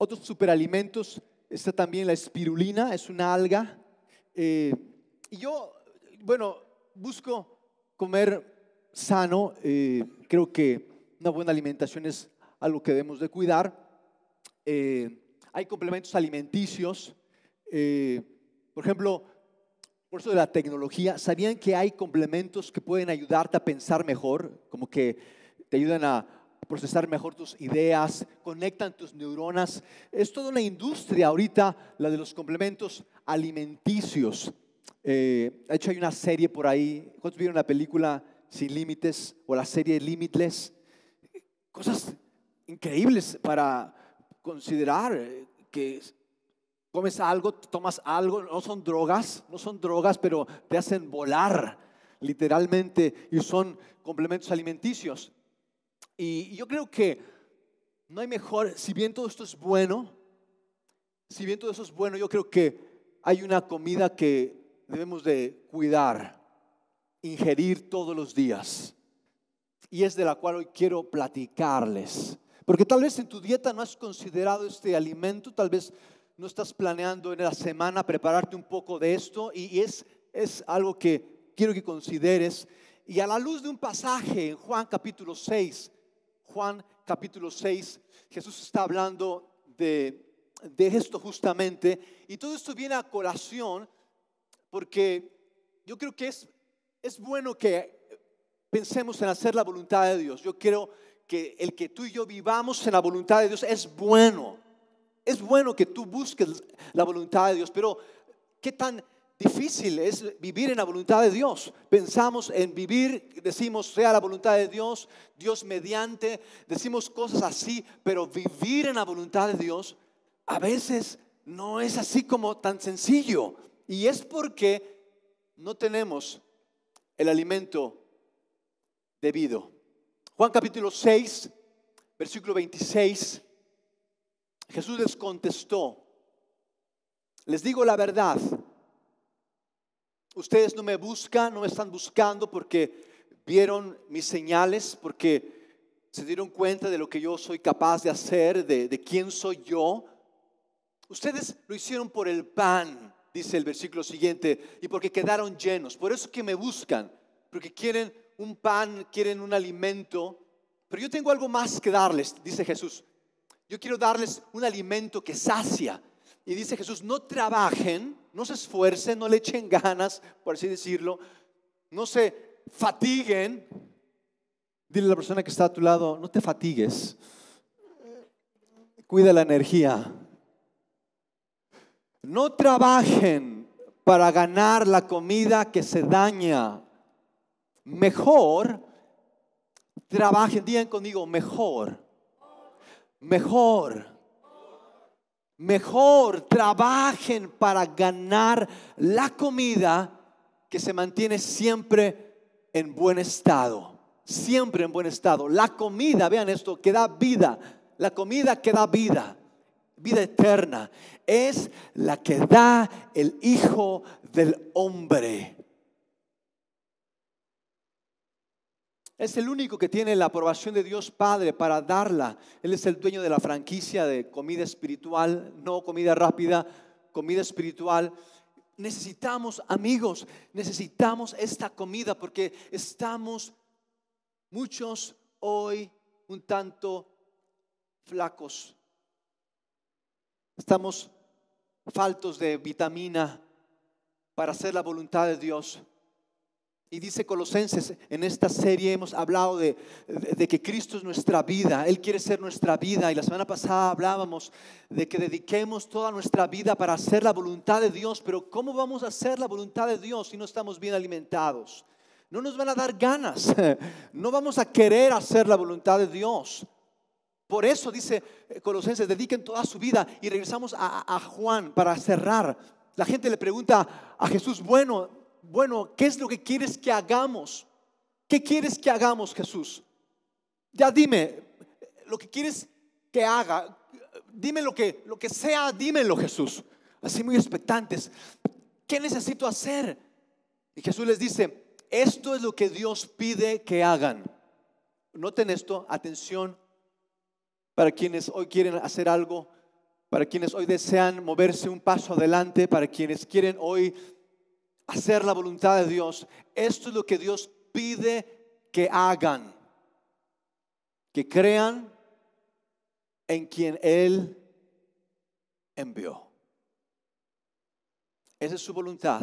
Otros superalimentos, está también la espirulina, es una alga. Eh, y yo, bueno, busco comer sano, eh, creo que una buena alimentación es algo que debemos de cuidar. Eh, hay complementos alimenticios, por ejemplo, por eso de la tecnología, ¿sabían que hay complementos que pueden ayudarte a pensar mejor? Como que te ayudan a, procesar mejor tus ideas, conectan tus neuronas. Es toda una industria ahorita, la de los complementos alimenticios. Eh, de hecho, hay una serie por ahí. ¿Cuántos vieron la película Sin Límites o la serie Limitless? Cosas increíbles para considerar eh, que comes algo, tomas algo, no son drogas, no son drogas, pero te hacen volar literalmente y son complementos alimenticios. Y yo creo que no hay mejor, si bien todo esto es bueno, si bien todo eso es bueno, yo creo que hay una comida que debemos de cuidar, ingerir todos los días. Y es de la cual hoy quiero platicarles. Porque tal vez en tu dieta no has considerado este alimento, tal vez no estás planeando en la semana prepararte un poco de esto y es, es algo que quiero que consideres. Y a la luz de un pasaje en Juan capítulo 6, Juan capítulo 6, Jesús está hablando de, esto justamente. Y todo esto viene a colación porque yo creo que es, es bueno que pensemos en hacer la voluntad de Dios. Yo creo que el que tú y yo vivamos en la voluntad de Dios es bueno. Es bueno que tú busques la voluntad de Dios, pero ¿qué tan difícil es vivir en la voluntad de Dios. Pensamos en vivir, decimos sea la voluntad de Dios, Dios mediante, decimos cosas así, pero vivir en la voluntad de Dios a veces no es así como tan sencillo. Y es porque no tenemos el alimento debido. Juan capítulo 6, versículo 26, Jesús les contestó, les digo la verdad Ustedes no me buscan, no me están buscando porque vieron mis señales, porque se dieron cuenta de lo que yo soy capaz de hacer, de, de quién soy yo. Ustedes lo hicieron por el pan, dice el versículo siguiente, y porque quedaron llenos. Por eso que me buscan, porque quieren un pan, quieren un alimento. Pero yo tengo algo más que darles, dice Jesús. Yo quiero darles un alimento que sacia. Y dice Jesús, no trabajen no se esfuercen, no le echen ganas, por así decirlo, no se fatiguen. Dile a la persona que está a tu lado, no te fatigues, cuida la energía. No trabajen para ganar la comida que se daña. Mejor trabajen, digan conmigo, mejor, mejor mejor trabajen para ganar la comida que se mantiene siempre en buen estado, siempre en buen estado. La comida, vean esto, que da vida, la comida que da vida, vida eterna, es la que da el Hijo del Hombre. Es el único que tiene la aprobación de Dios Padre para darla. Él es el dueño de la franquicia de comida espiritual, no comida rápida, comida espiritual. Necesitamos amigos, necesitamos esta comida porque estamos muchos hoy un tanto flacos. Estamos faltos de vitamina para hacer la voluntad de Dios. Y dice Colosenses, en esta serie hemos hablado de, que Cristo es nuestra vida, Él quiere ser nuestra vida. Y la semana pasada hablábamos de que dediquemos toda nuestra vida para hacer la voluntad de Dios. Pero ¿cómo vamos a hacer la voluntad de Dios si no estamos bien alimentados? No nos van a dar ganas, no vamos a querer hacer la voluntad de Dios. Por eso dice eh, Colosenses, dediquen toda su vida. Y regresamos a, a Juan para cerrar. La gente le pregunta a Jesús, bueno, bueno, ¿qué es lo que quieres que hagamos? ¿Qué quieres que hagamos, Jesús? Ya dime, lo que quieres que haga, dime lo que, lo que sea, dímelo, Jesús. Así muy expectantes. ¿Qué necesito hacer? Y Jesús les dice, esto es lo que Dios pide que hagan. Noten esto, atención, para quienes hoy quieren hacer algo, para quienes hoy desean moverse un paso adelante, para quienes quieren hoy hacer la voluntad de Dios. Esto es lo que Dios pide que hagan, que crean en quien Él envió. Esa es su voluntad.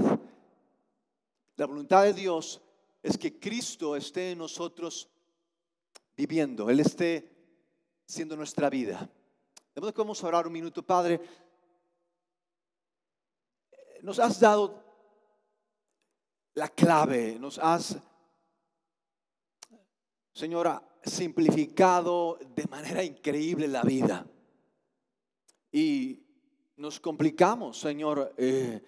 La voluntad de Dios es que Cristo esté en nosotros viviendo, Él esté siendo nuestra vida. De modo que vamos a orar un minuto, Padre. Nos has dado la clave. Nos has, Señora, simplificado de manera increíble la vida. Y nos complicamos, Señor. Eh,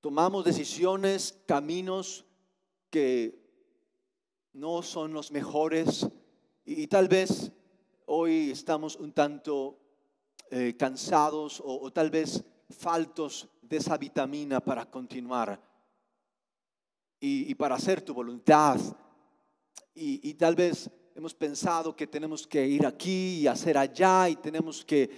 tomamos decisiones, caminos que no son los mejores y, tal vez hoy estamos un tanto eh, cansados o, tal vez faltos de esa vitamina para continuar y, para hacer tu voluntad. Y, tal vez hemos pensado que tenemos que ir aquí y hacer allá y tenemos que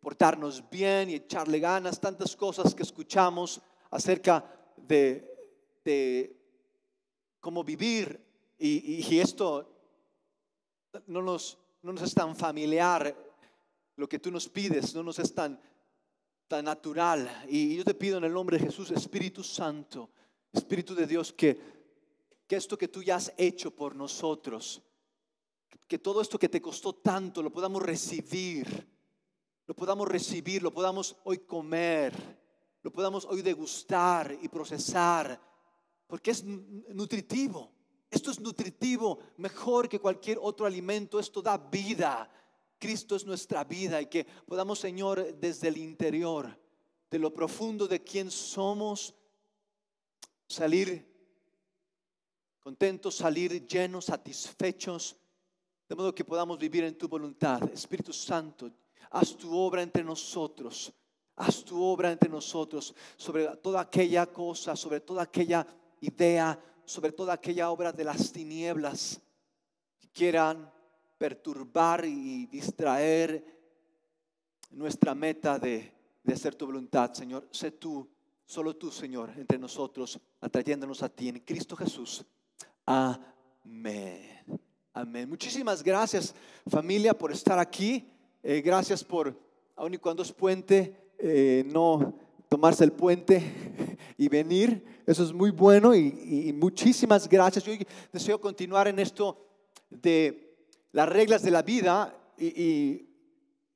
portarnos bien y echarle ganas, tantas cosas que escuchamos acerca de, de cómo vivir y, y, esto no nos, no nos es tan familiar, lo que tú nos pides no nos es tan, tan natural. Y yo te pido en el nombre de Jesús, Espíritu Santo, Espíritu de Dios, que, esto que tú ya has hecho por nosotros, que todo esto que te costó tanto lo podamos recibir, lo podamos recibir, lo podamos hoy comer, lo podamos hoy degustar y procesar, porque es nutritivo. Esto es nutritivo, mejor que cualquier otro alimento, esto da vida. Cristo es nuestra vida y que podamos, Señor, desde el interior, de lo profundo de quién somos, salir contentos, salir llenos, satisfechos, de modo que podamos vivir en tu voluntad. Espíritu Santo, haz tu obra entre nosotros, haz tu obra entre nosotros sobre toda aquella cosa, sobre toda aquella idea, sobre toda aquella obra de las tinieblas que quieran perturbar y distraer nuestra meta de, de hacer tu voluntad, Señor. Sé tú Solo tú, Señor, entre nosotros, atrayéndonos a ti en Cristo Jesús. Amén. Amén. Muchísimas gracias, familia, por estar aquí. Eh, gracias por, aun y cuando es puente, eh, no tomarse el puente y venir. Eso es muy bueno y, y muchísimas gracias. Yo deseo continuar en esto de las reglas de la vida y,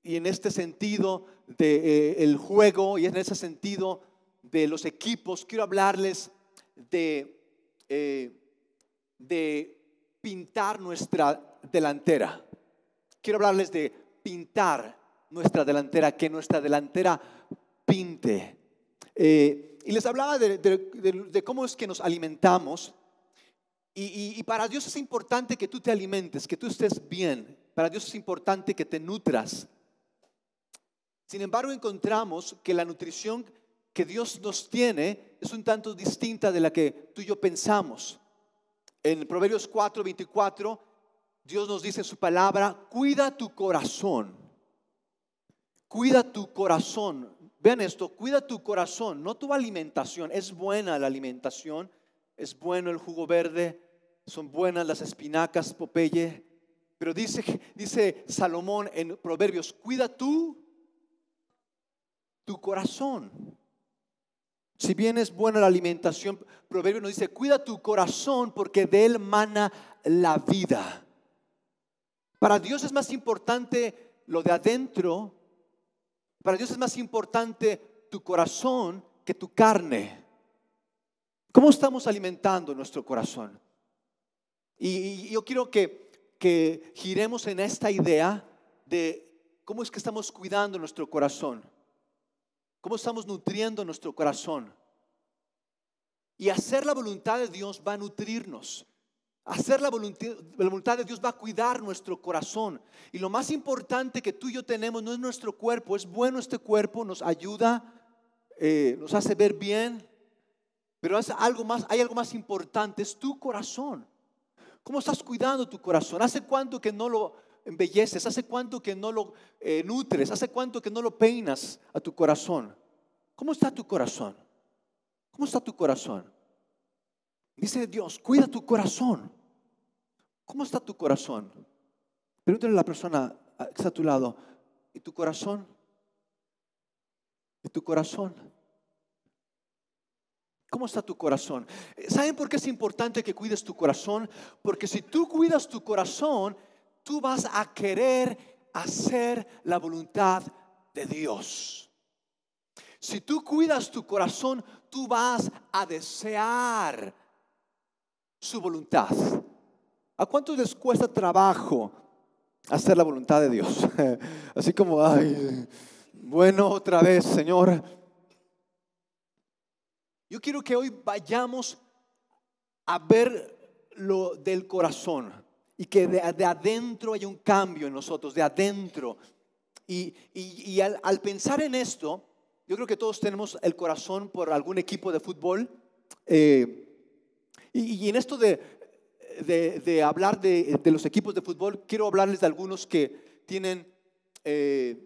en este sentido del de, eh, el juego y en ese sentido de los equipos, quiero hablarles de, eh, de pintar nuestra delantera. Quiero hablarles de pintar nuestra delantera, que nuestra delantera pinte. Eh, y les hablaba de, cómo es que nos alimentamos. Y, y, para Dios es importante que tú te alimentes, que tú estés bien. Para Dios es importante que te nutras. Sin embargo, encontramos que la nutrición que Dios nos tiene es un tanto distinta de la que tú y yo pensamos. En Proverbios 4.24 Dios nos dice en su palabra, cuida tu corazón, cuida tu corazón. Vean esto, cuida tu corazón, no tu alimentación. Es buena la alimentación, es bueno el jugo verde, son buenas las espinacas, Popeye. Pero dice, dice Salomón en Proverbios, cuida tú tu corazón. Si bien es buena la alimentación, Proverbio nos dice, cuida tu corazón porque de él mana la vida. Para Dios es más importante lo de adentro, para Dios es más importante tu corazón que tu carne. ¿Cómo estamos alimentando nuestro corazón? Y, yo quiero que, que giremos en esta idea de cómo es que estamos cuidando nuestro corazón. ¿Cómo estamos nutriendo nuestro corazón? Y hacer la voluntad de Dios va a nutrirnos. Hacer la voluntad, de Dios va a cuidar nuestro corazón. Y lo más importante que tú y yo tenemos no es nuestro cuerpo, es bueno este cuerpo, nos ayuda, eh, nos hace ver bien, pero algo más, hay algo más importante, es tu corazón. ¿Cómo estás cuidando tu corazón? ¿Hace cuánto que no lo embelleces? ¿Hace cuánto que no lo eh, nutres? ¿Hace cuánto que no lo peinas a tu corazón? ¿Cómo está tu corazón? ¿Cómo está tu corazón? Dice Dios, cuida tu corazón. ¿Cómo está tu corazón? Pregúntale a la persona ah, que está a tu lado, ¿y tu corazón? ¿Y tu corazón? ¿Cómo está tu corazón? ¿Saben por qué es importante que cuides tu corazón? Porque si tú cuidas tu corazón, tú vas a querer hacer la voluntad de Dios. Si tú cuidas tu corazón, tú vas a desear su voluntad. ¿A cuánto les cuesta trabajo hacer la voluntad de Dios? Así como, ay, bueno, otra vez, Señor. Yo quiero que hoy vayamos a ver lo del corazón y que de, adentro hay un cambio en nosotros, de adentro. Y, al, pensar en esto, yo creo que todos tenemos el corazón por algún equipo de fútbol. Eh, y, en esto de, hablar de, los equipos de fútbol, quiero hablarles de algunos que tienen eh,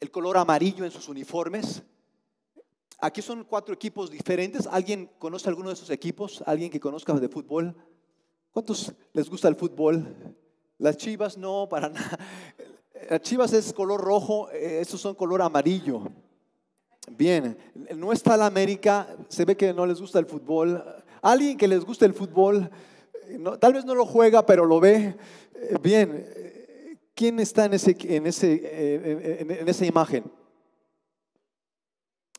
el color amarillo en sus uniformes. Aquí son cuatro equipos diferentes. ¿Alguien conoce alguno de esos equipos? ¿Alguien que conozca de fútbol? ¿Cuántos les gusta el fútbol? Las chivas no, para nada. Las chivas es color rojo, eh, estos son color amarillo. Bien, no está la América, se ve que no les gusta el fútbol. Alguien que les gusta el fútbol, eh, no, tal vez no lo juega, pero lo ve. Eh, bien, ¿quién está en, ese, en, ese, esa imagen?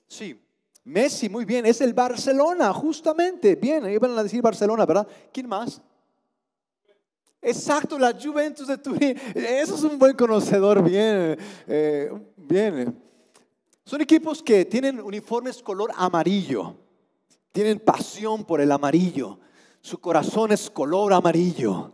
Sí, Messi, muy bien, es el Barcelona, justamente. Bien, iban a decir Barcelona, ¿verdad? ¿Quién más? Exacto, la Juventus de Turín. Eso es un buen conocedor, bien, eh, bien. Son equipos que tienen uniformes color amarillo, tienen pasión por el amarillo, su corazón es color amarillo,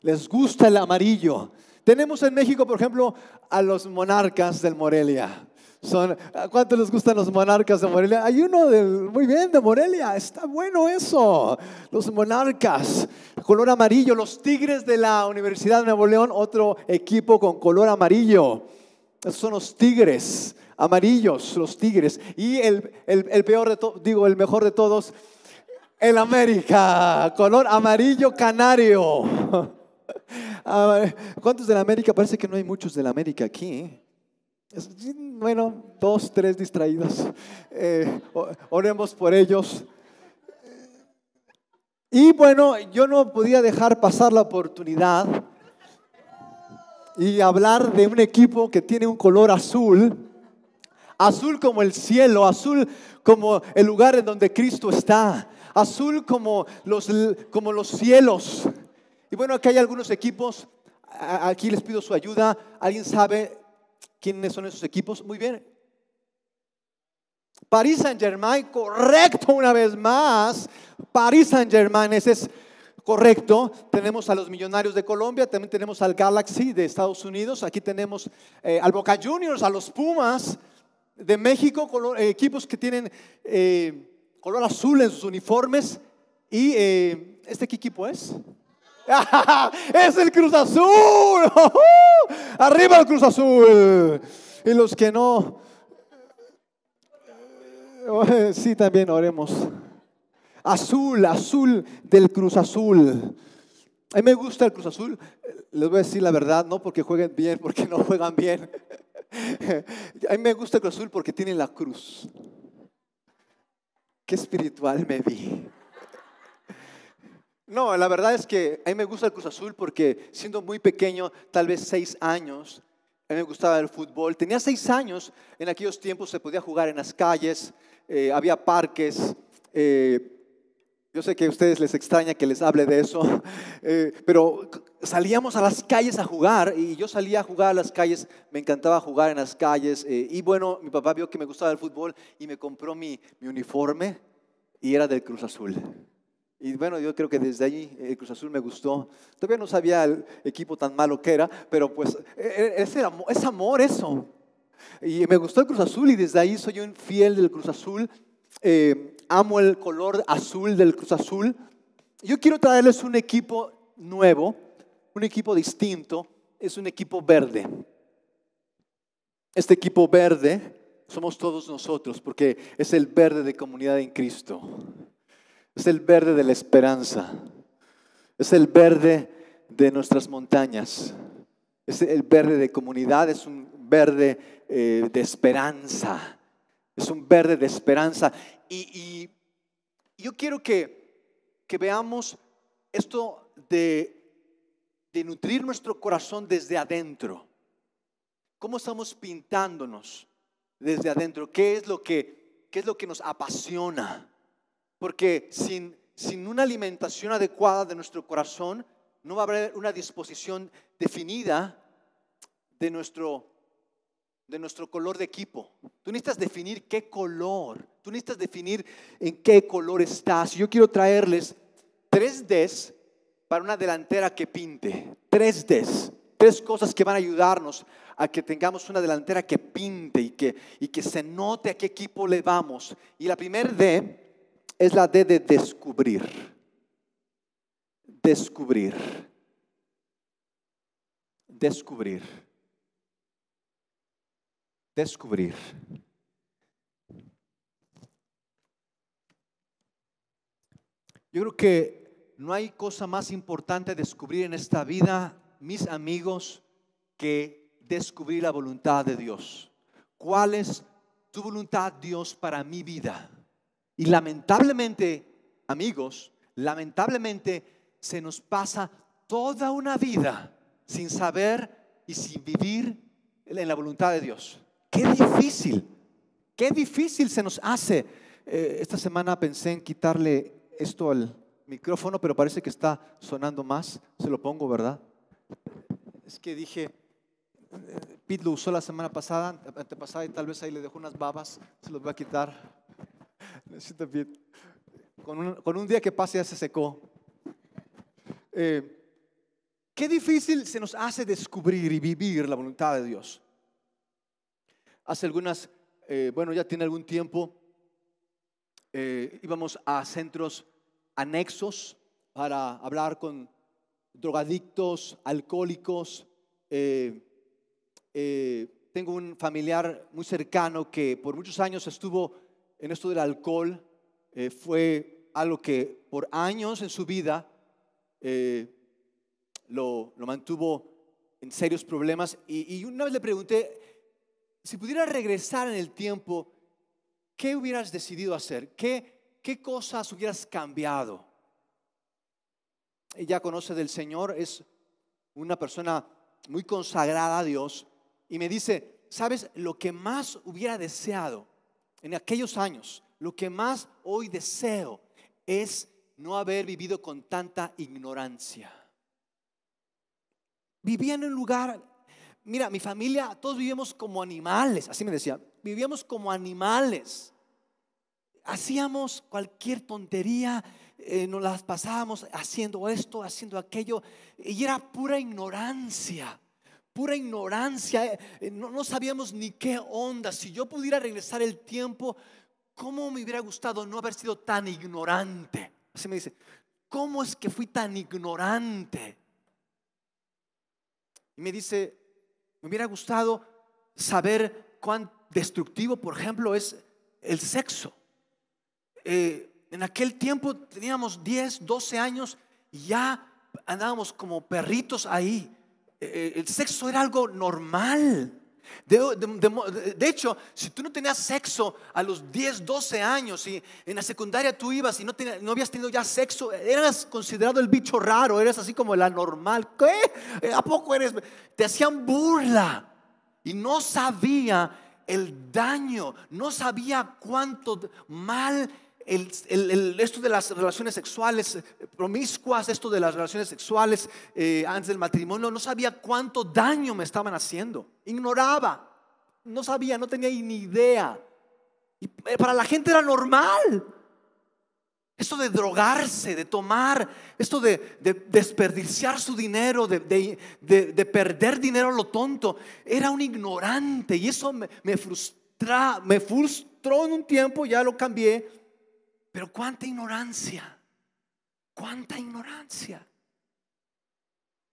les gusta el amarillo. Tenemos en México, por ejemplo, a los monarcas del Morelia. Son, ¿A cuánto les gustan los monarcas de Morelia? Hay uno del, muy bien, de Morelia, está bueno eso. Los monarcas, color amarillo, los Tigres de la Universidad de Nuevo León, otro equipo con color amarillo. son los Tigres, amarillos, los Tigres. Y el, el, el peor de todos, digo, el mejor de todos, el América, color amarillo canario. ¿Cuántos de la América? Parece que no hay muchos de la América aquí. Bueno, dos, tres distraídos. Eh, oremos por ellos. Y bueno, yo no podía dejar pasar la oportunidad y hablar de un equipo que tiene un color azul, azul como el cielo, azul como el lugar en donde Cristo está, azul como los, como los cielos. Y bueno, aquí hay algunos equipos, aquí les pido su ayuda. ¿Alguien sabe quiénes son esos equipos. Muy bien. Paris Saint-Germain, correcto una vez más. Paris Saint-Germain, ese es correcto. Tenemos a los Millonarios de Colombia, también tenemos al Galaxy de Estados Unidos, aquí tenemos eh, al Boca Juniors, a los Pumas de México, eh, equipos que tienen eh, color azul en sus uniformes. ¿Y este qué equipo es? es el Cruz Azul. Arriba el Cruz Azul. Y los que no, eh, sí también oremos. Azul, azul del Cruz Azul. A mí me gusta el Cruz Azul. Les voy a decir la verdad, no porque jueguen bien, porque no juegan bien. A mí me gusta el Cruz Azul porque tiene la cruz. Qué espiritual me vi. No, la verdad es que a mí me gusta el Cruz Azul porque siendo muy pequeño, tal vez seis años, a mí me gustaba el fútbol. Tenía seis años, en aquellos tiempos se podía jugar en las calles, eh, había parques. Eh, yo sé que a ustedes les extraña que les hable de eso, eh, pero salíamos a las calles a jugar y yo salía a jugar a las calles, me encantaba jugar en las calles y bueno, mi papá vio que me gustaba el fútbol y me compró mi, mi uniforme y era del Cruz Azul. Y bueno, yo creo que desde allí el eh, Cruz Azul me gustó. Todavía no sabía el equipo tan malo que era, pero pues eh, eh, es, amor eso. Y me gustó el Cruz Azul y desde ahí soy un fiel del Cruz Azul. Eh, amo el color azul del Cruz Azul. Yo quiero traerles un equipo nuevo, un equipo distinto, es un equipo verde. Este equipo verde somos todos nosotros porque es el verde de comunidad en Cristo. Es el verde de la esperanza. Es el verde de nuestras montañas. Es el verde de comunidad, es un verde eh, de esperanza. Es un verde de esperanza. Y, yo quiero que, veamos esto de, nutrir nuestro corazón desde adentro. ¿Cómo estamos pintándonos desde adentro? ¿Qué es lo que, qué es lo que nos apasiona? Porque sin, sin una alimentación adecuada de nuestro corazón, no va a haber una disposición definida de nuestro, de nuestro color de equipo. Tú necesitas definir qué color, tú necesitas definir en qué color estás. Yo quiero traerles tres Ds para una delantera que pinte. Tres Ds, tres cosas que van a ayudarnos a que tengamos una delantera que pinte y que, y que se note a qué equipo le vamos. Y la primer D es la de descubrir. Descubrir. Descubrir. Descubrir. Yo creo que no hay cosa más importante descubrir en esta vida, mis amigos, que descubrir la voluntad de Dios. ¿Cuál es tu voluntad, Dios, para mi vida? Y lamentablemente, amigos, lamentablemente se nos pasa toda una vida sin saber y sin vivir en la voluntad de Dios. Qué difícil, qué difícil se nos hace. Eh, esta semana pensé en quitarle esto al micrófono, pero parece que está sonando más. Se lo pongo, ¿verdad? Es que dije, eh, Pete lo usó la semana pasada, antepasada, y tal vez ahí le dejó unas babas. Se los voy a quitar. Con un, con un día que pase ya se secó. Eh, qué difícil se nos hace descubrir y vivir la voluntad de Dios. Hace algunas, eh, bueno, ya tiene algún tiempo, eh, íbamos a centros anexos para hablar con drogadictos, alcohólicos. tengo un familiar muy cercano que por muchos años estuvo en esto del alcohol eh, fue algo que por años en su vida eh, lo, mantuvo en serios problemas. Y, una vez le pregunté, si pudieras regresar en el tiempo, ¿qué hubieras decidido hacer? ¿Qué, qué cosas hubieras cambiado? Ella conoce del Señor, es una persona muy consagrada a Dios y me dice, ¿sabes lo que más hubiera deseado? en aquellos años, lo que más hoy deseo es no haber vivido con tanta ignorancia. Vivía en un lugar, mira, mi familia, todos vivíamos como animales, así me decía, vivíamos como animales. Hacíamos cualquier tontería, eh, nos las pasábamos haciendo esto, haciendo aquello, y era pura ignorancia pura ignorancia, eh, eh, no, sabíamos ni qué onda. Si yo pudiera regresar el tiempo, ¿cómo me hubiera gustado no haber sido tan ignorante? Así me dice, ¿cómo es que fui tan ignorante? Y me dice, me hubiera gustado saber cuán destructivo, por ejemplo, es el sexo. Eh, en aquel tiempo teníamos 10, 12 años y ya andábamos como perritos ahí. Eh, el sexo era algo normal. De, hecho, si tú no tenías sexo a los 10, 12 años y en la secundaria tú ibas y no, tenías, no habías tenido ya sexo, eras considerado el bicho raro, eras así como la normal. ¿Qué? Eh, ¿A poco eres? Te hacían burla y no sabía el daño, no sabía cuánto mal el, esto de las relaciones sexuales eh, promiscuas, esto de las relaciones sexuales eh, antes del matrimonio, no sabía cuánto daño me estaban haciendo. Ignoraba, no sabía, no tenía ni idea. Y eh, para la gente era normal. Esto de drogarse, de tomar, esto de, desperdiciar su dinero, de, perder dinero a lo tonto, era un ignorante y eso me, me, me frustró en un tiempo, ya lo cambié, pero cuánta ignorancia, cuánta ignorancia.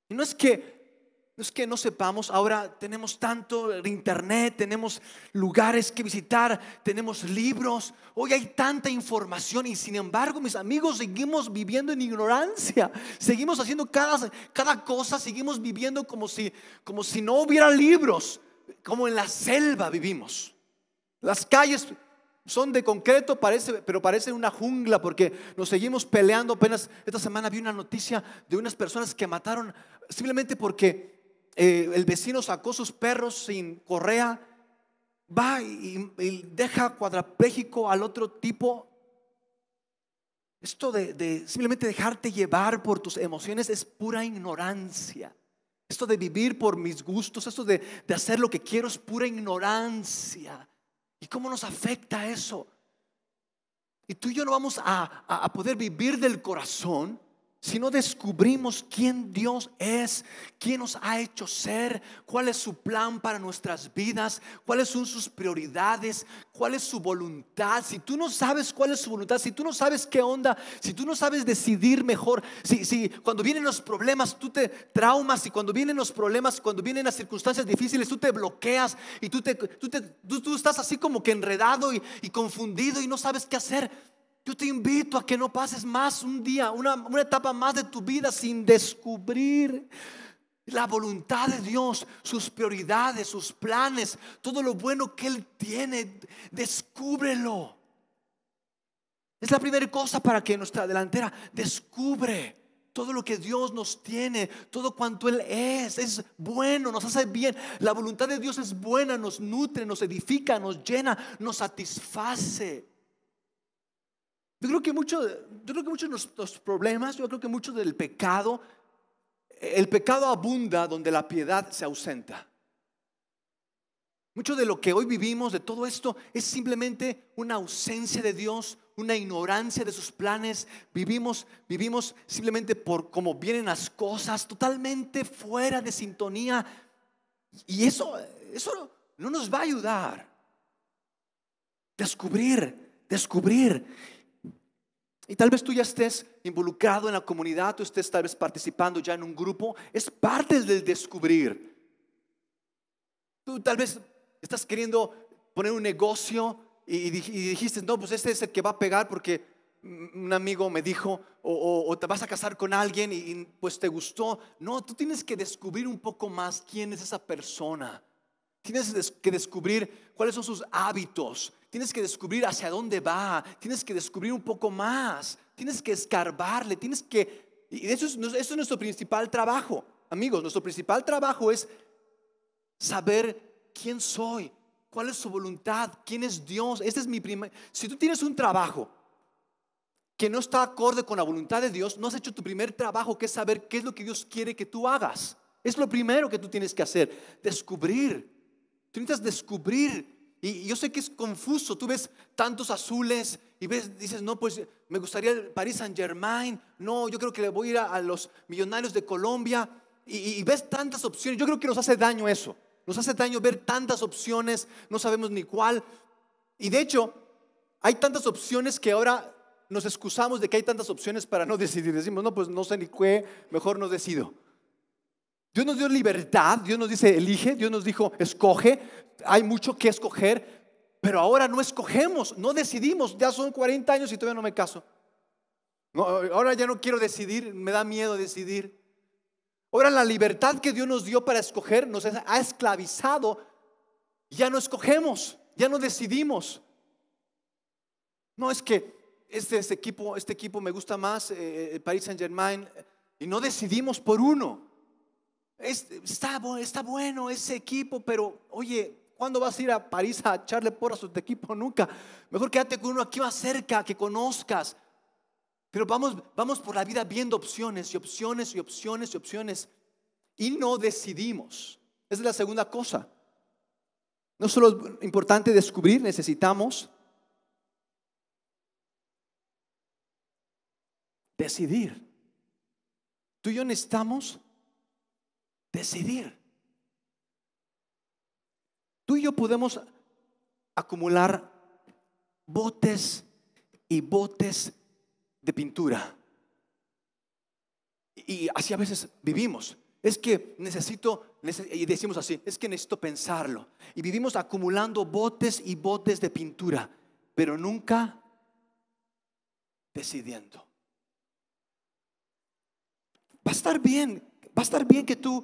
Y no es que no es que no sepamos, ahora tenemos tanto internet, tenemos lugares que visitar, tenemos libros, hoy hay tanta información y sin embargo, mis amigos, seguimos viviendo en ignorancia, seguimos haciendo cada, cada cosa, seguimos viviendo como si, como si no hubiera libros, como en la selva vivimos. Las calles son de concreto, parece, pero parece una jungla porque nos seguimos peleando. Apenas esta semana vi una noticia de unas personas que mataron simplemente porque eh, el vecino sacó sus perros sin correa, va y, deja cuadrapléjico al otro tipo. Esto de, simplemente dejarte llevar por tus emociones es pura ignorancia. Esto de vivir por mis gustos, esto de hacer lo que quiero es pura ignorancia. ¿Y cómo nos afecta eso? Y tú y yo no vamos a, a poder vivir del corazón si no descubrimos quién Dios es, quién nos ha hecho ser, cuál es su plan para nuestras vidas, cuáles son sus prioridades, cuál es su voluntad, si tú no sabes cuál es su voluntad, si tú no sabes qué onda, si tú no sabes decidir mejor, si, si cuando vienen los problemas tú te traumas y cuando vienen los problemas, cuando vienen las circunstancias difíciles tú te bloqueas y tú, te, tú, estás así como que enredado y confundido y no sabes qué hacer. Yo te invito a que no pases más un día, una, etapa más de tu vida sin descubrir la voluntad de Dios, sus prioridades, sus planes, todo lo bueno que Él tiene. Descúbrelo. Es la primera cosa para que nuestra delantera descubre todo lo que Dios nos tiene, todo cuanto Él es. Es bueno, nos hace bien. La voluntad de Dios es buena, nos nutre, nos edifica, nos llena, nos satisface. Yo creo que muchos creo que muchos de los problemas, yo creo que mucho del pecado, el pecado abunda donde la piedad se ausenta. Mucho de lo que hoy vivimos, de todo esto, es simplemente una ausencia de Dios, una ignorancia de sus planes. Vivimos, vivimos simplemente por cómo vienen las cosas, totalmente fuera de sintonía. Y eso, eso no nos va a ayudar. Descubrir, descubrir. Y tal vez tú ya estés involucrado en la comunidad, tú estés tal vez participando ya en un grupo. Es parte del descubrir. Tú tal vez estás queriendo poner un negocio y, dijiste, no, pues este es el que va a pegar porque un amigo me dijo, o, o, te vas a casar con alguien y, y pues te gustó. No, tú tienes que descubrir un poco más quién es esa persona. Tienes que descubrir cuáles son sus hábitos, Tienes que descubrir hacia dónde va, tienes que descubrir un poco más, tienes que escarbarle, tienes que... Y eso es, nuestro principal trabajo, amigos, nuestro principal trabajo es saber quién soy, cuál es su voluntad, quién es Dios. Este es mi primer... Si tú tienes un trabajo que no está acorde con la voluntad de Dios, no has hecho tu primer trabajo, que es saber qué es lo que Dios quiere que tú hagas. Es lo primero que tú tienes que hacer, descubrir. Tú necesitas descubrir y yo sé que es confuso, tú ves tantos azules y ves, dices, no, pues me gustaría el Paris Saint Germain, no, yo creo que le voy a ir a, los millonarios de Colombia y, y ves tantas opciones, yo creo que nos hace daño eso, nos hace daño ver tantas opciones, no sabemos ni cuál. Y de hecho, hay tantas opciones que ahora nos excusamos de que hay tantas opciones para no decidir, decimos, no, pues no sé ni qué, mejor no decido. Dios nos dio libertad, Dios nos dice elige, Dios nos dijo escoge, hay mucho que escoger, pero ahora no escogemos, no decidimos, ya son 40 años y todavía no me caso. ahora ya no quiero decidir, me da miedo decidir. Ahora la libertad que Dios nos dio para escoger nos ha esclavizado, ya no escogemos, ya no decidimos. No es que este, este equipo, este equipo me gusta más, eh, eh, el Paris Saint Germain, y no decidimos por uno está, está bueno ese equipo, pero oye, ¿cuándo vas a ir a París a echarle por a su equipo? Nunca. Mejor quédate con uno aquí más cerca, que conozcas. Pero vamos, vamos por la vida viendo opciones y opciones y opciones y opciones. Y no decidimos. Esa es la segunda cosa. No solo es importante descubrir, necesitamos decidir. Tú y yo necesitamos decidir. Tú y yo podemos acumular botes y botes de pintura. Y así a veces vivimos. Es que necesito, y decimos así, es que necesito pensarlo. Y vivimos acumulando botes y botes de pintura, pero nunca decidiendo. Va a estar bien, va a estar bien que tú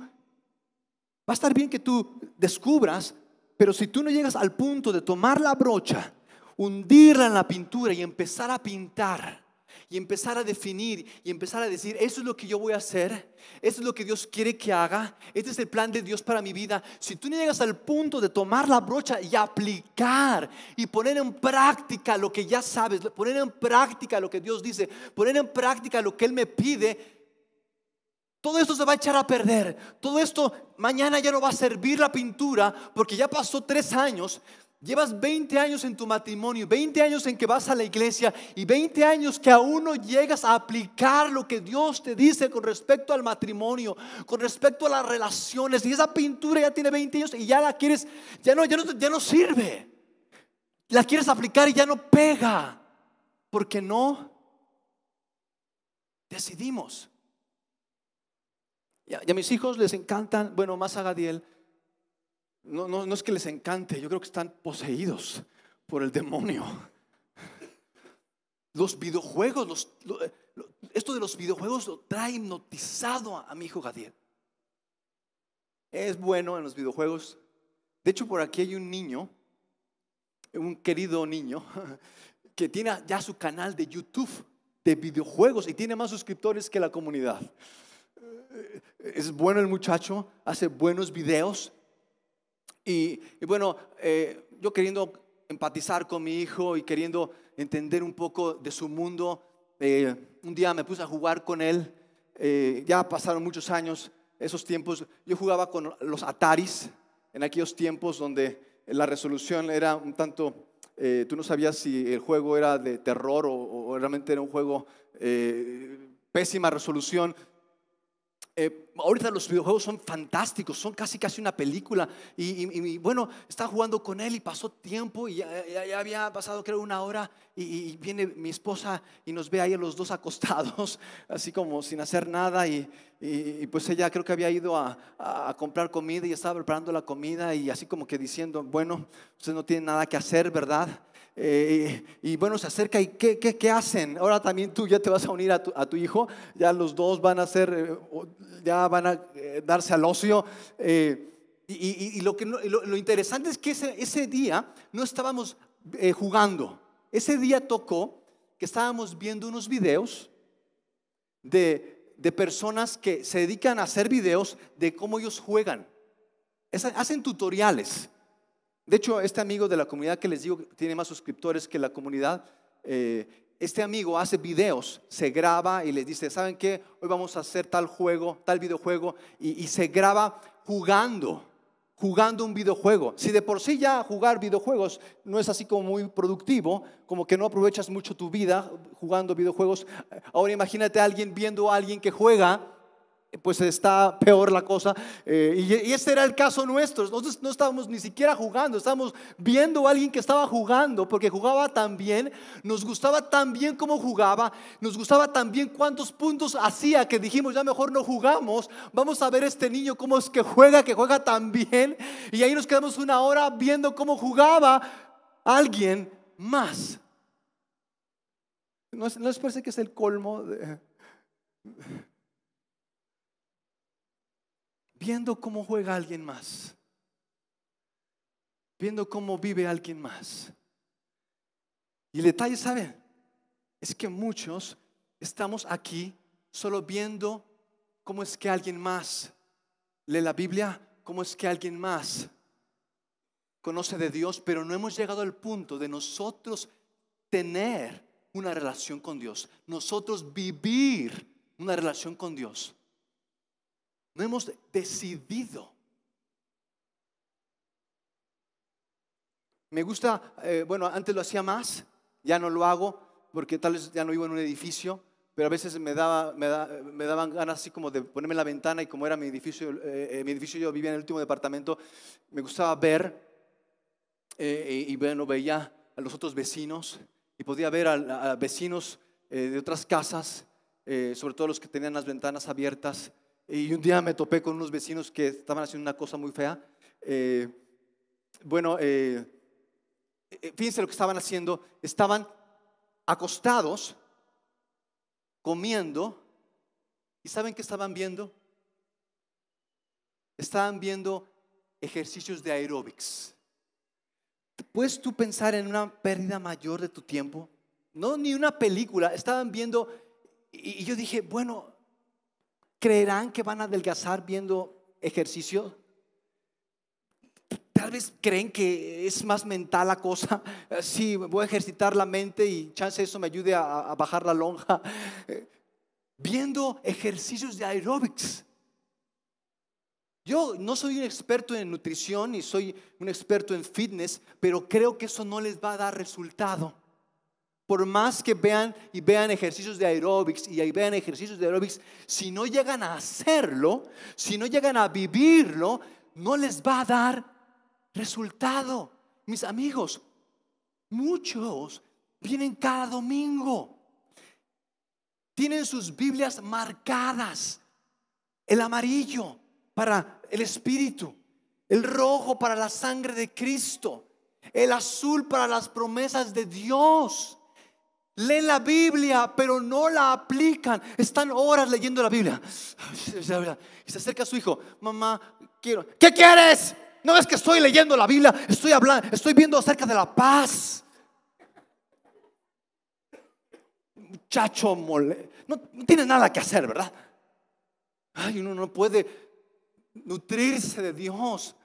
Va a estar bien que tú descubras, pero si tú no llegas al punto de tomar la brocha, hundirla en la pintura y empezar a pintar y empezar a definir y empezar a decir, eso es lo que yo voy a hacer, eso es lo que Dios quiere que haga, este es el plan de Dios para mi vida. Si tú no llegas al punto de tomar la brocha y aplicar y poner en práctica lo que ya sabes, poner en práctica lo que Dios dice, poner en práctica lo que Él me pide, todo esto se va a echar a perder. Todo esto mañana ya no va a servir la pintura porque ya pasó tres años. Llevas 20 años en tu matrimonio, 20 años en que vas a la iglesia y 20 años que aún no llegas a aplicar lo que Dios te dice con respecto al matrimonio, con respecto a las relaciones. Y esa pintura ya tiene 20 años y ya la quieres, ya no, ya ya no sirve. La quieres aplicar y ya no pega porque no decidimos y a, mis hijos les encantan, bueno, más a Gadiel, no, no, es que les encante, yo creo que están poseídos por el demonio. Los videojuegos, eh, esto de los videojuegos lo trae hipnotizado a, a, mi hijo Gadiel. Es bueno en los videojuegos. De hecho, por aquí hay un niño, un querido niño, que tiene ya su canal de YouTube de videojuegos y tiene más suscriptores que la comunidad es bueno el muchacho, hace buenos videos. Y, bueno, eh, yo queriendo empatizar con mi hijo y queriendo entender un poco de su mundo, eh, un día me puse a jugar con él. Eh, ya pasaron muchos años, esos tiempos. Yo jugaba con los Ataris en aquellos tiempos donde la resolución era un tanto, tú no sabías si el juego era de terror o, realmente era un juego pésima resolución, eh, ahorita los videojuegos son fantásticos, son casi casi una película. Y, bueno, estaba jugando con él y pasó tiempo y ya, ya, había pasado creo una hora y, viene mi esposa y nos ve ahí los dos acostados, así como sin hacer nada. Y, pues ella creo que había ido a, a, comprar comida y estaba preparando la comida y así como que diciendo, bueno, ustedes no tienen nada que hacer, ¿verdad? Eh, y bueno, se acerca y ¿qué, ¿qué, qué, hacen? Ahora también tú ya te vas a unir a tu, hijo, ya los dos van a ser, eh, ya van a eh, darse al ocio. y, lo, que lo, interesante es que ese, día no estábamos jugando, ese día tocó que estábamos viendo unos videos de, de personas que se dedican a hacer videos de cómo ellos juegan. hacen tutoriales de hecho, este amigo de la comunidad que les digo tiene más suscriptores que la comunidad, eh, este amigo hace videos, se graba y les dice, ¿saben qué? Hoy vamos a hacer tal juego, tal videojuego, y, y se graba jugando, jugando un videojuego. Si de por sí ya jugar videojuegos no es así como muy productivo, como que no aprovechas mucho tu vida jugando videojuegos, ahora imagínate a alguien viendo a alguien que juega pues está peor la cosa. Eh, y, y, este era el caso nuestro. Nosotros no estábamos ni siquiera jugando, estábamos viendo a alguien que estaba jugando, porque jugaba tan bien, nos gustaba tan bien cómo jugaba, nos gustaba tan bien cuántos puntos hacía que dijimos, ya mejor no jugamos, vamos a ver este niño cómo es que juega, que juega tan bien. Y ahí nos quedamos una hora viendo cómo jugaba alguien más. ¿No les parece que es el colmo? De viendo cómo juega alguien más, viendo cómo vive alguien más. Y el detalle, ¿saben? Es que muchos estamos aquí solo viendo cómo es que alguien más lee la Biblia, cómo es que alguien más conoce de Dios, pero no hemos llegado al punto de nosotros tener una relación con Dios, nosotros vivir una relación con Dios. No hemos decidido. Me gusta, eh, bueno, antes lo hacía más, ya no lo hago porque tal vez ya no vivo en un edificio, pero a veces me, daba, daban ganas así como de ponerme la ventana y como era mi edificio, eh, eh, mi edificio yo vivía en el último departamento, me gustaba ver y bueno, veía a los otros vecinos y podía ver a vecinos de otras casas, sobre todo los que tenían las ventanas abiertas y un día me topé con unos vecinos que estaban haciendo una cosa muy fea. Eh, bueno, eh, eh, fíjense lo que estaban haciendo. Estaban acostados, comiendo, y ¿saben qué estaban viendo? Estaban viendo ejercicios de aeróbics. ¿Puedes tú pensar en una pérdida mayor de tu tiempo? No, ni una película. Estaban viendo, y yo dije, bueno, ¿Creerán que van a adelgazar viendo ejercicio? Tal vez creen que es más mental la cosa. Sí, voy a ejercitar la mente y chance eso me ayude a, bajar la lonja. Viendo ejercicios de aerobics Yo no soy un experto en nutrición y soy un experto en fitness, pero creo que eso no les va a dar resultado. Por más que vean y vean ejercicios de aeróbics y vean ejercicios de aeróbics, si no llegan a hacerlo, si no llegan a vivirlo, no les va a dar resultado. Mis amigos, muchos vienen cada domingo. Tienen sus Biblias marcadas. El amarillo para el Espíritu, el rojo para la sangre de Cristo, el azul para las promesas de Dios. Leen la Biblia, pero no la aplican. Están horas leyendo la Biblia. Y se acerca a su hijo. Mamá, quiero. ¿Qué quieres? No es que estoy leyendo la Biblia, estoy hablando, estoy viendo acerca de la paz. Muchacho mole. no tiene nada que hacer, ¿verdad? Ay, uno no puede nutrirse de Dios.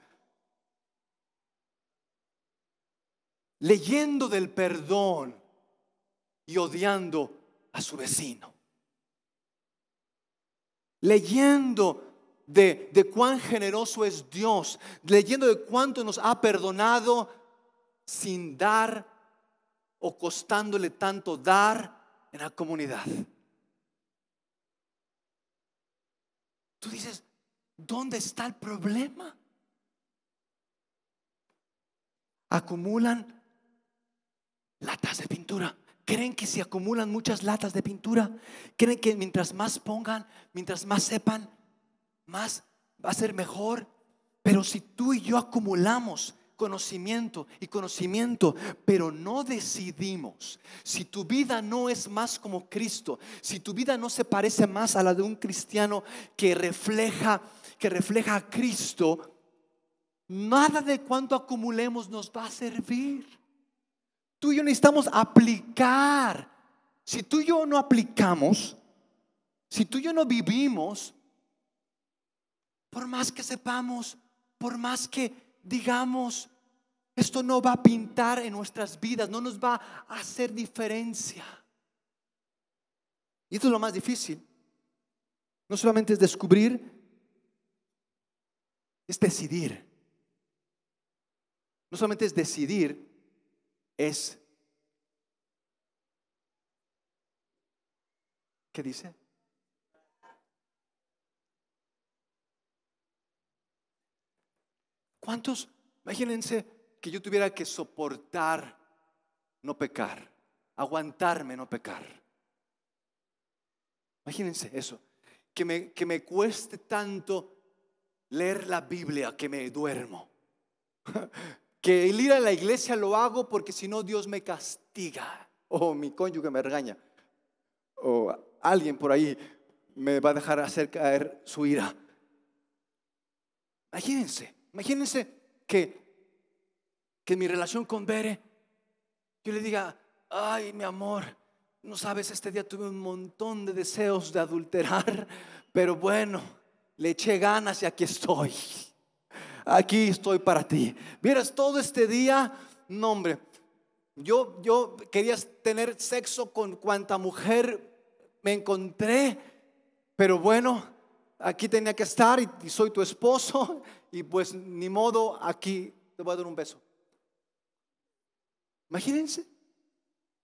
Leyendo del perdón y odiando a su vecino. Leyendo de, cuán generoso es Dios, leyendo de cuánto nos ha perdonado sin dar o costándole tanto dar en la comunidad. Tú dices, ¿dónde está el problema? Acumulan latas de pintura. ¿Creen que si acumulan muchas latas de pintura? ¿Creen que mientras más pongan, mientras más sepan, más va a ser mejor? Pero si tú y yo acumulamos conocimiento y conocimiento, pero no decidimos, si tu vida no es más como Cristo, si tu vida no se parece más a la de un cristiano que refleja que refleja a Cristo, nada de cuanto acumulemos nos va a servir. Tú y yo necesitamos aplicar. Si tú y yo no aplicamos, si tú y yo no vivimos, por más que sepamos, por más que digamos, esto no va a pintar en nuestras vidas, no nos va a hacer diferencia. Y esto es lo más difícil. No solamente es descubrir, es decidir. No solamente es decidir, es... ¿Qué dice? ¿Cuántos? Imagínense que yo tuviera que soportar no pecar, aguantarme no pecar. Imagínense eso, que me, que me cueste tanto leer la Biblia que me duermo. que el ir a la iglesia lo hago porque si no Dios me castiga, o oh, mi cónyuge me regaña, o alguien por ahí me va a dejar hacer caer su ira. Imagínense, imagínense que, que mi relación con Bere, yo le diga, ay mi amor, no sabes, este día tuve un montón de deseos de adulterar, pero bueno, le eché ganas y aquí estoy aquí estoy para ti. Vieras todo este día, no hombre, yo, yo quería tener sexo con cuanta mujer me encontré, pero bueno, aquí tenía que estar y soy tu esposo y pues ni modo, aquí te voy a dar un beso. Imagínense,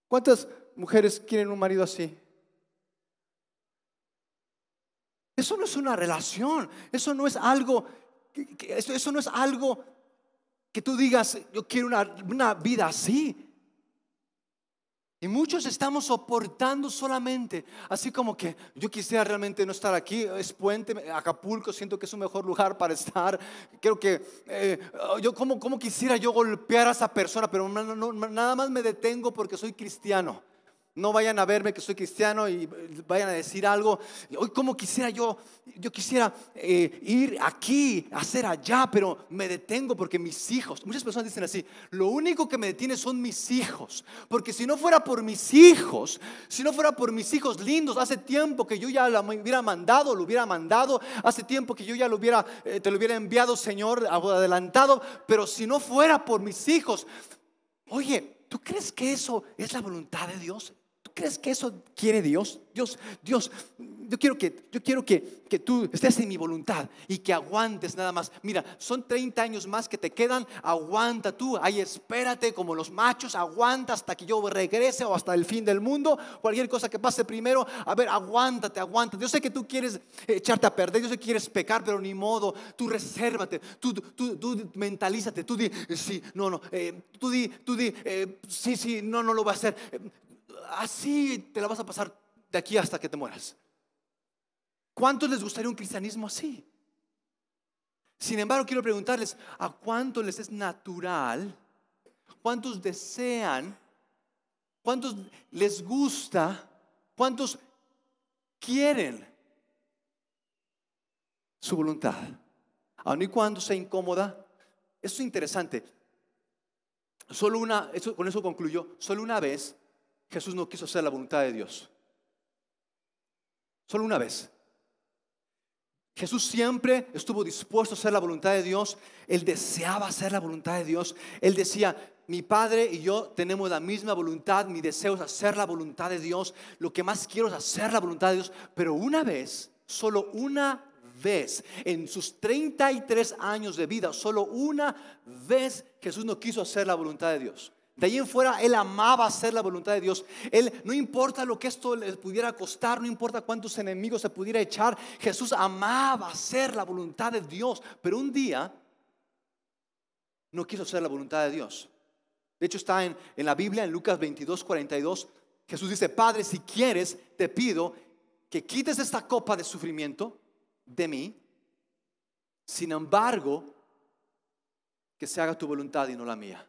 ¿cuántas mujeres quieren un marido así? Eso no es una relación, eso no es algo eso, eso no es algo que tú digas, yo quiero una, vida así. Y muchos estamos soportando solamente, así como que yo quisiera realmente no estar aquí, es puente, Acapulco, siento que es un mejor lugar para estar. Creo que eh, yo, como, quisiera yo golpear a esa persona? Pero nada más me detengo porque soy cristiano. No vayan a verme que soy cristiano y eh, vayan a decir algo. Hoy, ¿cómo quisiera yo? Yo quisiera eh, ir aquí, hacer allá, pero me detengo porque mis hijos, muchas personas dicen así, lo único que me detiene son mis hijos. Porque si no fuera por mis hijos, si no fuera por mis hijos lindos, hace tiempo que yo ya lo hubiera mandado, lo hubiera mandado, hace tiempo que yo ya lo hubiera, eh, te lo hubiera enviado, Señor, adelantado, pero si no fuera por mis hijos, oye, ¿tú crees que eso es la voluntad de Dios? crees que eso quiere Dios? Dios, Dios, yo quiero, que, yo quiero que, tú estés en mi voluntad y que aguantes nada más. Mira, son 30 años más que te quedan, aguanta tú, ahí espérate como los machos, aguanta hasta que yo regrese o hasta el fin del mundo, cualquier cosa que pase primero, a ver, aguántate, aguántate. Yo sé que tú quieres echarte a perder, yo sé que quieres pecar, pero ni modo, tú resérvate, tú, tú, tú mentalízate, tú di, sí, no, no, eh, tú di, tú eh, sí, sí, no, no lo va a hacer así te la vas a pasar de aquí hasta que te mueras. ¿Cuántos les gustaría un cristianismo así? Sin embargo, quiero preguntarles, ¿a cuántos les es natural? ¿Cuántos desean? ¿Cuántos les gusta? ¿Cuántos quieren su voluntad? Aun y cuando se incómoda. Eso es interesante. Solo una, eso, con eso concluyo, solo una vez Jesús no quiso hacer la voluntad de Dios. Solo una vez. Jesús siempre estuvo dispuesto a hacer la voluntad de Dios. Él deseaba hacer la voluntad de Dios. Él decía, mi Padre y yo tenemos la misma voluntad. Mi deseo es hacer la voluntad de Dios. Lo que más quiero es hacer la voluntad de Dios. Pero una vez, solo una vez, en sus 33 años de vida, solo una vez Jesús no quiso hacer la voluntad de Dios. De ahí en fuera, él amaba hacer la voluntad de Dios. Él, no importa lo que esto le pudiera costar, no importa cuántos enemigos se pudiera echar, Jesús amaba hacer la voluntad de Dios. Pero un día no quiso hacer la voluntad de Dios. De hecho, está en, en la Biblia, en Lucas 22, 42, Jesús dice, Padre, si quieres, te pido que quites esta copa de sufrimiento de mí. Sin embargo, que se haga tu voluntad y no la mía.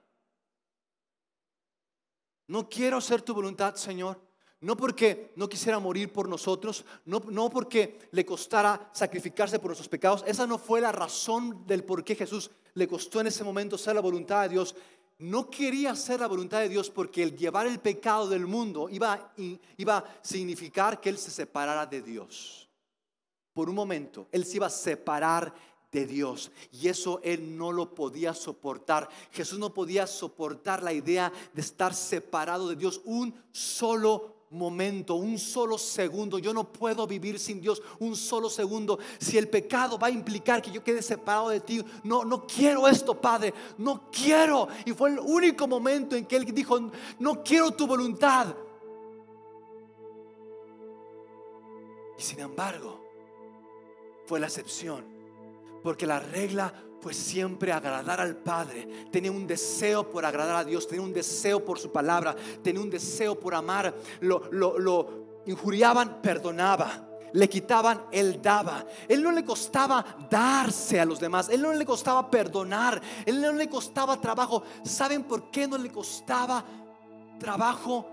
No quiero hacer tu voluntad, Señor. No porque no quisiera morir por nosotros, no, porque le costara sacrificarse por nuestros pecados. Esa no fue la razón del por qué Jesús le costó en ese momento ser la voluntad de Dios. No quería hacer la voluntad de Dios porque el llevar el pecado del mundo iba, iba a significar que Él se separara de Dios. Por un momento, Él se iba a separar de Dios. Y eso él no lo podía soportar. Jesús no podía soportar la idea de estar separado de Dios un solo momento, un solo segundo. Yo no puedo vivir sin Dios un solo segundo. Si el pecado va a implicar que yo quede separado de ti, no, no quiero esto, Padre, no quiero. Y fue el único momento en que Él dijo, no quiero tu voluntad. Y sin embargo, fue la excepción porque la regla fue pues, siempre agradar al Padre. Tenía un deseo por agradar a Dios, tenía un deseo por su palabra, tenía un deseo por amar. Lo, lo, lo injuriaban, perdonaba. Le quitaban, él daba. Él no le costaba darse a los demás. Él no le costaba perdonar. Él no le costaba trabajo. ¿Saben por qué no le costaba trabajo?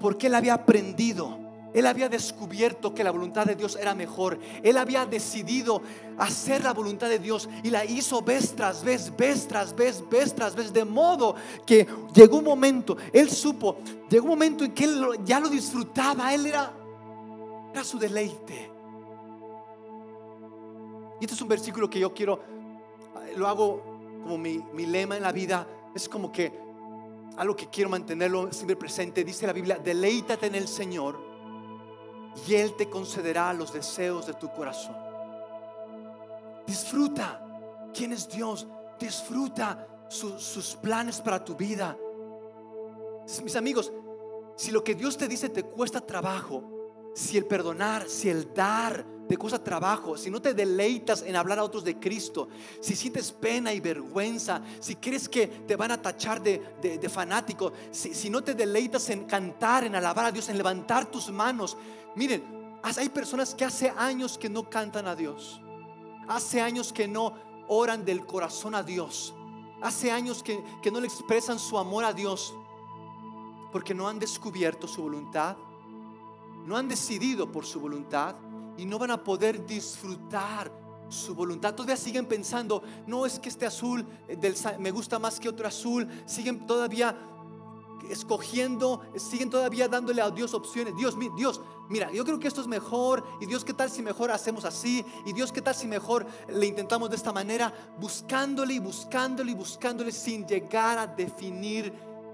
Porque él había aprendido él había descubierto que la voluntad de Dios era mejor. Él había decidido hacer la voluntad de Dios y la hizo vez tras vez, vez tras vez, vez tras vez. De modo que llegó un momento, él supo, llegó un momento en que él ya lo disfrutaba. Él era, era su deleite. Y este es un versículo que yo quiero, lo hago como mi, mi lema en la vida. Es como que algo que quiero mantenerlo siempre presente. Dice la Biblia, deleítate en el Señor y Él te concederá los deseos de tu corazón. Disfruta quién es Dios, disfruta sus planes para tu vida. Mis amigos, si lo que Dios te dice te cuesta trabajo, si el perdonar, si el dar te cuesta trabajo, si no te deleitas en hablar a otros de Cristo, si sientes pena y vergüenza, si crees que te van a tachar de, fanático, si, no te deleitas en cantar, en alabar a Dios, en levantar tus manos. Miren, hay personas que hace años que no cantan a Dios, hace años que no oran del corazón a Dios, hace años que, que no le expresan su amor a Dios, porque no han descubierto su voluntad no han decidido por su voluntad y no van a poder disfrutar su voluntad. Todavía siguen pensando, no es que este azul eh, del, me gusta más que otro azul. Siguen todavía escogiendo, siguen todavía dándole a Dios opciones. Dios, Dios, mira, yo creo que esto es mejor. Y Dios, ¿qué tal si mejor hacemos así? Y Dios, ¿qué tal si mejor le intentamos de esta manera? Buscándole y buscándole y buscándole sin llegar a definir,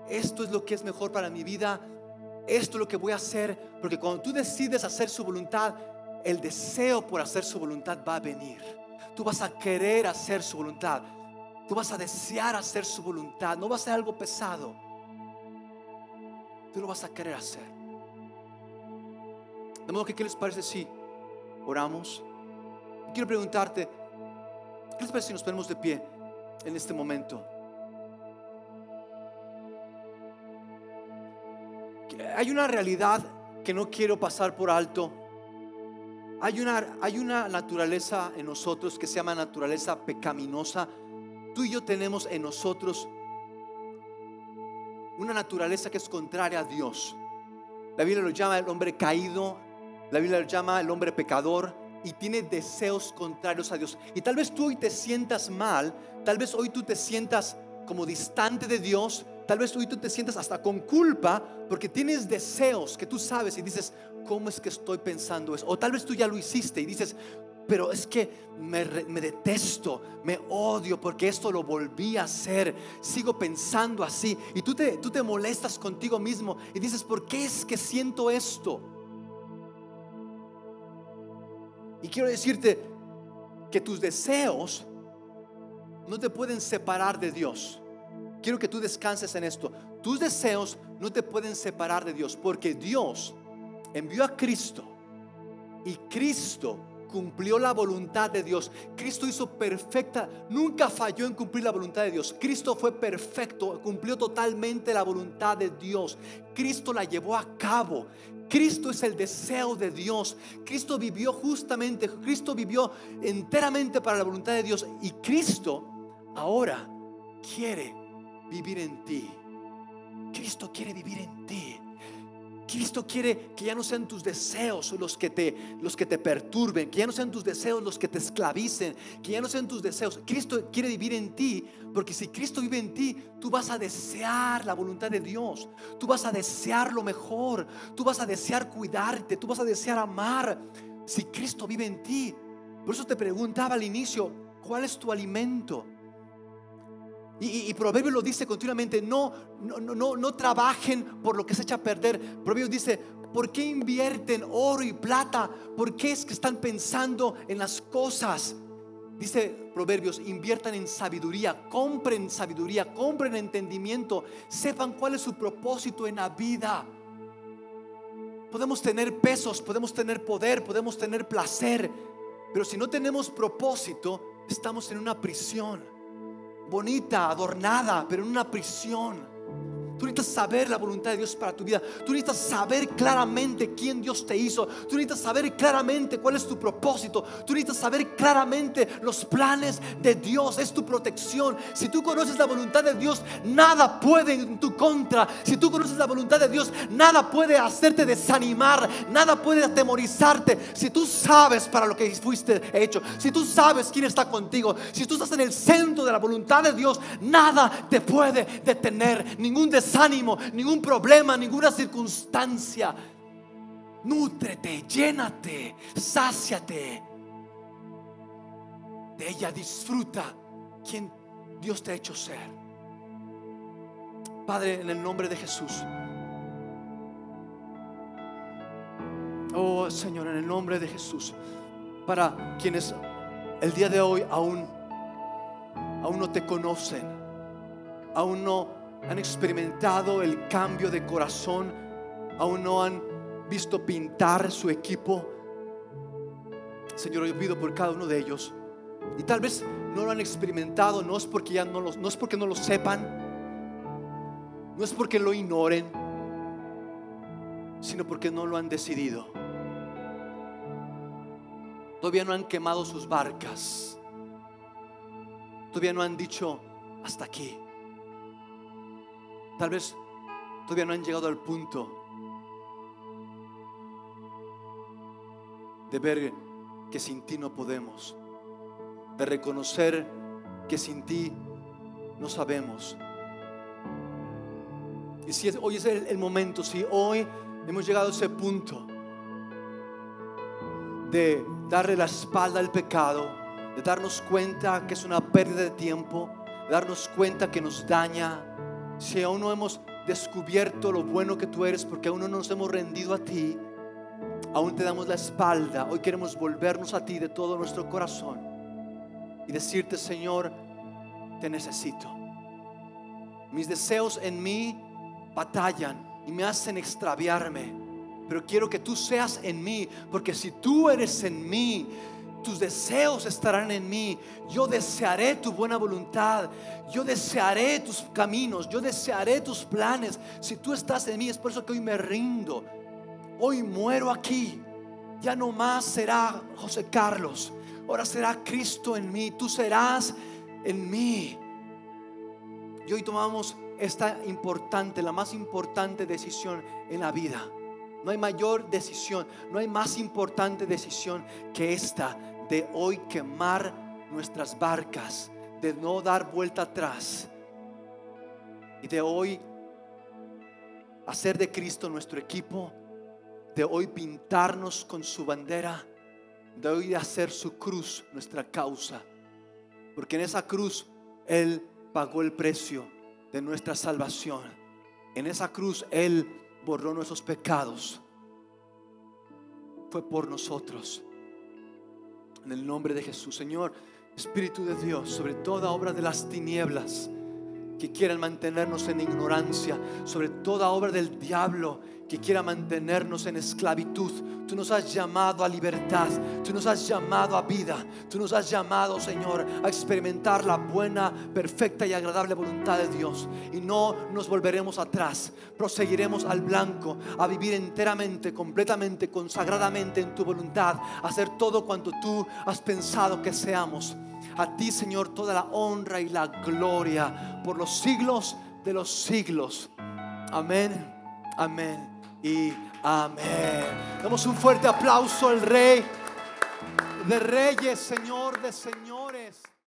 esto es lo que es mejor para mi vida esto es lo que voy a hacer, porque cuando tú decides hacer su voluntad, el deseo por hacer su voluntad va a venir. Tú vas a querer hacer su voluntad. Tú vas a desear hacer su voluntad. No va a ser algo pesado. Tú lo vas a querer hacer. De modo que, ¿qué les parece si oramos? Quiero preguntarte, ¿qué les parece si nos ponemos de pie en este momento? hay una realidad que no quiero pasar por alto. Hay una, hay una naturaleza en nosotros que se llama naturaleza pecaminosa. Tú y yo tenemos en nosotros una naturaleza que es contraria a Dios. La Biblia lo llama el hombre caído, la Biblia lo llama el hombre pecador y tiene deseos contrarios a Dios. Y tal vez tú hoy te sientas mal, tal vez hoy tú te sientas como distante de Dios, Tal vez y tú te sientas hasta con culpa porque tienes deseos que tú sabes y dices, ¿cómo es que estoy pensando eso? O tal vez tú ya lo hiciste y dices, pero es que me, detesto, me odio porque esto lo volví a hacer, sigo pensando así. Y tú tú te molestas contigo mismo y dices, ¿por qué es que siento esto? Y quiero decirte que tus deseos no te pueden separar de Dios quiero que tú descanses en esto. Tus deseos no te pueden separar de Dios porque Dios envió a Cristo y Cristo cumplió la voluntad de Dios. Cristo hizo perfecta, nunca falló en cumplir la voluntad de Dios. Cristo fue perfecto, cumplió totalmente la voluntad de Dios. Cristo la llevó a cabo. Cristo es el deseo de Dios. Cristo vivió justamente, Cristo vivió enteramente para la voluntad de Dios. Y Cristo ahora quiere vivir en ti. Cristo quiere vivir en ti. Cristo quiere que ya no sean tus deseos los que, te, los que te perturben, que ya no sean tus deseos los que te esclavicen, que ya no sean tus deseos. Cristo quiere vivir en ti, porque si Cristo vive en ti, tú vas a desear la voluntad de Dios, tú vas a desear lo mejor, tú vas a desear cuidarte, tú vas a desear amar. Si Cristo vive en ti, por eso te preguntaba al inicio, ¿cuál es tu alimento? Y, Proverbios lo dice continuamente, no, no, no, no trabajen por lo que se echa a perder. Proverbios dice, ¿por qué invierten oro y plata? ¿Por qué es que están pensando en las cosas? Dice Proverbios, inviertan en sabiduría, compren sabiduría, compren entendimiento, sepan cuál es su propósito en la vida. Podemos tener pesos, podemos tener poder, podemos tener placer, pero si no tenemos propósito, estamos en una prisión bonita, adornada, pero en una prisión. Tú necesitas saber la voluntad de Dios para tu vida. Tú necesitas saber claramente quién Dios te hizo. Tú necesitas saber claramente cuál es tu propósito. Tú necesitas saber claramente los planes de Dios. Es tu protección. Si tú conoces la voluntad de Dios, nada puede en tu contra. Si tú conoces la voluntad de Dios, nada puede hacerte desanimar. Nada puede atemorizarte. Si tú sabes para lo que fuiste hecho. Si tú sabes quién está contigo. Si tú estás en el centro de la voluntad de Dios, nada te puede detener. Ningún deseo Ánimo, ningún problema, ninguna circunstancia. Nútrete, llénate, sáciate. De ella disfruta quien Dios te ha hecho ser. Padre, en el nombre de Jesús. Oh Señor, en el nombre de Jesús. Para quienes el día de hoy aún, aún no te conocen, aún no han experimentado el cambio de corazón, aún no han visto pintar su equipo. Señor, yo pido por cada uno de ellos. Y tal vez no lo han experimentado, no es porque ya no, los, no es porque no lo sepan, no es porque lo ignoren, sino porque no lo han decidido. Todavía no han quemado sus barcas. Todavía no han dicho hasta aquí. Tal vez todavía no han llegado al punto de ver que sin ti no podemos, de reconocer que sin ti no sabemos. Y si hoy es el, momento, si hoy hemos llegado a ese punto de darle la espalda al pecado, de darnos cuenta que es una pérdida de tiempo, de darnos cuenta que nos daña, si aún no hemos descubierto lo bueno que tú eres, porque aún no nos hemos rendido a ti, aún te damos la espalda. Hoy queremos volvernos a ti de todo nuestro corazón y decirte, Señor, te necesito. Mis deseos en mí batallan y me hacen extraviarme, pero quiero que tú seas en mí, porque si tú eres en mí, tus deseos estarán en mí. Yo desearé tu buena voluntad. Yo desearé tus caminos. Yo desearé tus planes. Si tú estás en mí, es por eso que hoy me rindo. Hoy muero aquí. Ya no más será José Carlos. Ahora será Cristo en mí. Tú serás en mí. Y hoy tomamos esta importante, la más importante decisión en la vida. No hay mayor decisión, no hay más importante decisión que esta de hoy quemar nuestras barcas, de no dar vuelta atrás y de hoy hacer de Cristo nuestro equipo, de hoy pintarnos con su bandera, de hoy hacer su cruz nuestra causa, porque en esa cruz Él pagó el precio de nuestra salvación, en esa cruz Él borró nuestros pecados, fue por nosotros. En el nombre de Jesús, Señor, Espíritu de Dios, sobre toda obra de las tinieblas que quieran mantenernos en ignorancia, sobre toda obra del diablo que quiera mantenernos en esclavitud. Tú nos has llamado a libertad, tú nos has llamado a vida, tú nos has llamado, Señor, a experimentar la buena, perfecta y agradable voluntad de Dios. Y no nos volveremos atrás, proseguiremos al blanco, a vivir enteramente, completamente, consagradamente en tu voluntad, a hacer todo cuanto tú has pensado que seamos. A ti, Señor, toda la honra y la gloria por los siglos de los siglos. Amén, amén y amén. Damos un fuerte aplauso al Rey de Reyes, Señor de Señores.